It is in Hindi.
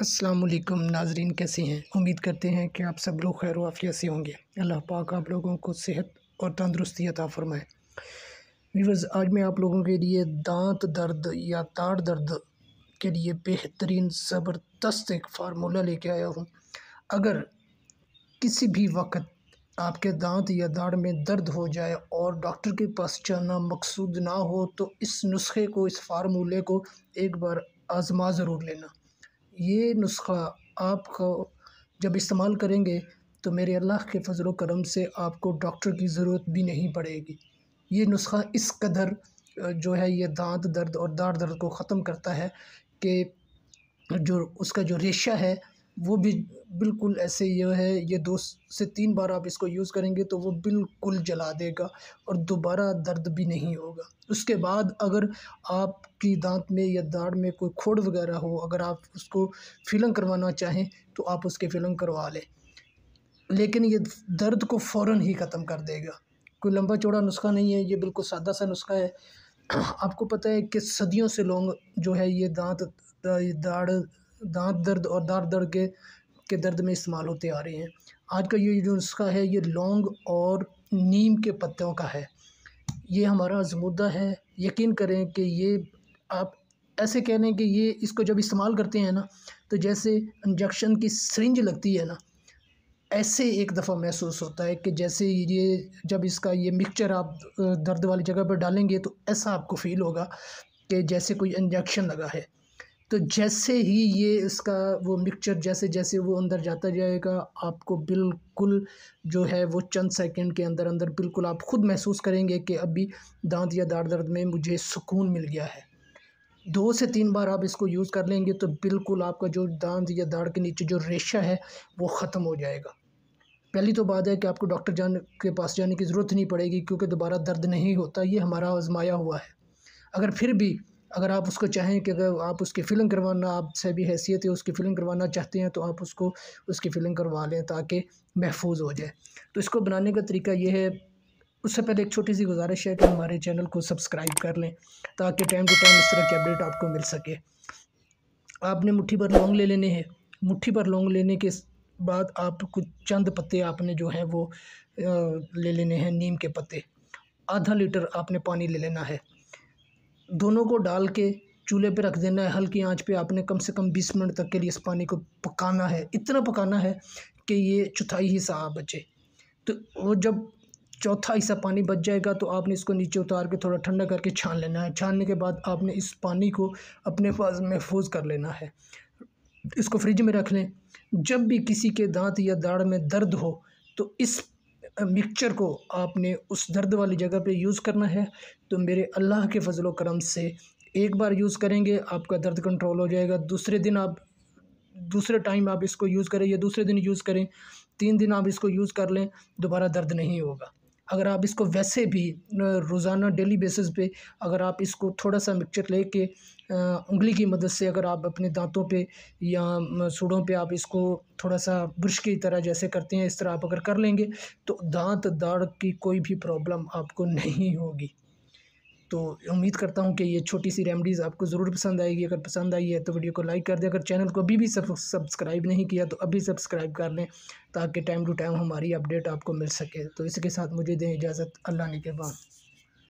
असलम नाजरीन कैसे हैं उम्मीद करते हैं कि आप सब लोग खैर वाफिया से होंगे अल्लाह पाक आप लोगों को सेहत और तंदरुस्ती अता फरमाए वीवर्स आज मैं आप लोगों के लिए दांत दर्द या ताड़ दर्द के लिए बेहतरीन ज़बरदस्त एक फार्मूला लेके आया हूँ अगर किसी भी वक्त आपके दांत या दाढ़ में दर्द हो जाए और डॉक्टर के पास जाना मकसूद ना हो तो इस नुस्खे को इस फार्मूले को एक बार आजमा ज़रूर लेना ये नुस्ख़ा आपको जब इस्तेमाल करेंगे तो मेरे अल्लाह के फ़ज़ल करम से आपको डॉक्टर की ज़रूरत भी नहीं पड़ेगी ये नुस्ख़ा इस कदर जो है ये दाँत दर्द और दाढ़ दर्द को ख़त्म करता है कि जो उसका जो रेशा है वो भी बिल्कुल ऐसे ये है ये दो से तीन बार आप इसको यूज़ करेंगे तो वो बिल्कुल जला देगा और दोबारा दर्द भी नहीं होगा उसके बाद अगर आपकी दांत में या दाढ़ में कोई खोड़ वगैरह हो अगर आप उसको फिलिंग करवाना चाहें तो आप उसकी फिलिंग करवा लें लेकिन ये दर्द को फ़ौर ही ख़त्म कर देगा कोई लंबा चौड़ा नुस्खा नहीं है ये बिल्कुल सादा सा नुस्खा है आपको पता है कि सदियों से लोग जो है ये दांत दाढ़ दांत दर्द और दाँत दर्द के के दर्द में इस्तेमाल होते आ रहे हैं आज का ये जो नुस्खा है ये लौंग और नीम के पत्तों का है ये हमारा मुद्दा है यकीन करें कि ये आप ऐसे कह लें कि ये इसको जब इस्तेमाल करते हैं ना तो जैसे इंजेक्शन की सरिंज लगती है ना ऐसे एक दफ़ा महसूस होता है कि जैसे ये जब इसका ये मिक्सचर आप दर्द वाली जगह पर डालेंगे तो ऐसा आपको फील होगा कि जैसे कोई इंजेक्शन लगा है तो जैसे ही ये इसका वो मिक्सचर जैसे जैसे वो अंदर जाता जाएगा आपको बिल्कुल जो है वो चंद सेकंड के अंदर अंदर बिल्कुल आप ख़ुद महसूस करेंगे कि अभी दांत या दाढ़ दर्द में मुझे सुकून मिल गया है दो से तीन बार आप इसको यूज़ कर लेंगे तो बिल्कुल आपका जो दांत या दाढ़ के नीचे जो रेशा है वो ख़त्म हो जाएगा पहली तो बात है कि आपको डॉक्टर जान के पास जाने की ज़रूरत नहीं पड़ेगी क्योंकि दोबारा दर्द नहीं होता ये हमारा आजमाया हुआ है अगर फिर भी अगर आप उसको चाहें कि अगर आप उसकी फ़िलिंग करवाना आपसे भी हैसियत है उसकी फ़िलिंग करवाना चाहते हैं तो आप उसको उसकी फ़िलिंग करवा लें ताकि महफूज हो जाए तो इसको बनाने का तरीका ये है उससे पहले एक छोटी सी गुजारिश है कि हमारे चैनल को सब्सक्राइब कर लें ताकि टाइम टू टाइम इस तरह की अपडेट आपको मिल सके आपने मुट्ठी पर लौंग ले लेने हैं मुट्ठी पर लौंग लेने के बाद आप कुछ चंद पत्ते आपने जो हैं वो ले लेने हैं नीम के पत्ते आधा लीटर आपने पानी ले लेना है दोनों को डाल के चूल्हे पे रख देना है हल्की आंच पे आपने कम से कम बीस मिनट तक के लिए इस पानी को पकाना है इतना पकाना है कि ये चौथाई हिस्सा बचे तो वो जब चौथा हिस्सा पानी बच जाएगा तो आपने इसको नीचे उतार के थोड़ा ठंडा करके छान लेना है छानने के बाद आपने इस पानी को अपने पास महफूज कर लेना है इसको फ्रिज में रख लें जब भी किसी के दांत या दाढ़ में दर्द हो तो इस मिक्सचर को आपने उस दर्द वाली जगह पे यूज़ करना है तो मेरे अल्लाह के फजल करम से एक बार यूज़ करेंगे आपका दर्द कंट्रोल हो जाएगा दूसरे दिन आप दूसरे टाइम आप इसको यूज़ करें या दूसरे दिन यूज़ करें तीन दिन आप इसको यूज़ कर लें दोबारा दर्द नहीं होगा अगर आप इसको वैसे भी रोज़ाना डेली बेसिस पे अगर आप इसको थोड़ा सा मिक्सचर लेके उंगली की मदद से अगर आप अपने दांतों पे या सूढ़ों पे आप इसको थोड़ा सा ब्रश की तरह जैसे करते हैं इस तरह आप अगर कर लेंगे तो दांत दाढ़ की कोई भी प्रॉब्लम आपको नहीं होगी तो उम्मीद करता हूँ कि ये छोटी सी रेमडीज़ आपको ज़रूर पसंद आएगी अगर पसंद आई है तो वीडियो को लाइक कर दें अगर चैनल को अभी भी सब्सक्राइब नहीं किया तो अभी सब्सक्राइब कर लें ताकि टाइम टू टाइम हमारी अपडेट आपको मिल सके तो इसके साथ मुझे दें इजाज़त अल्लाह ने के बाद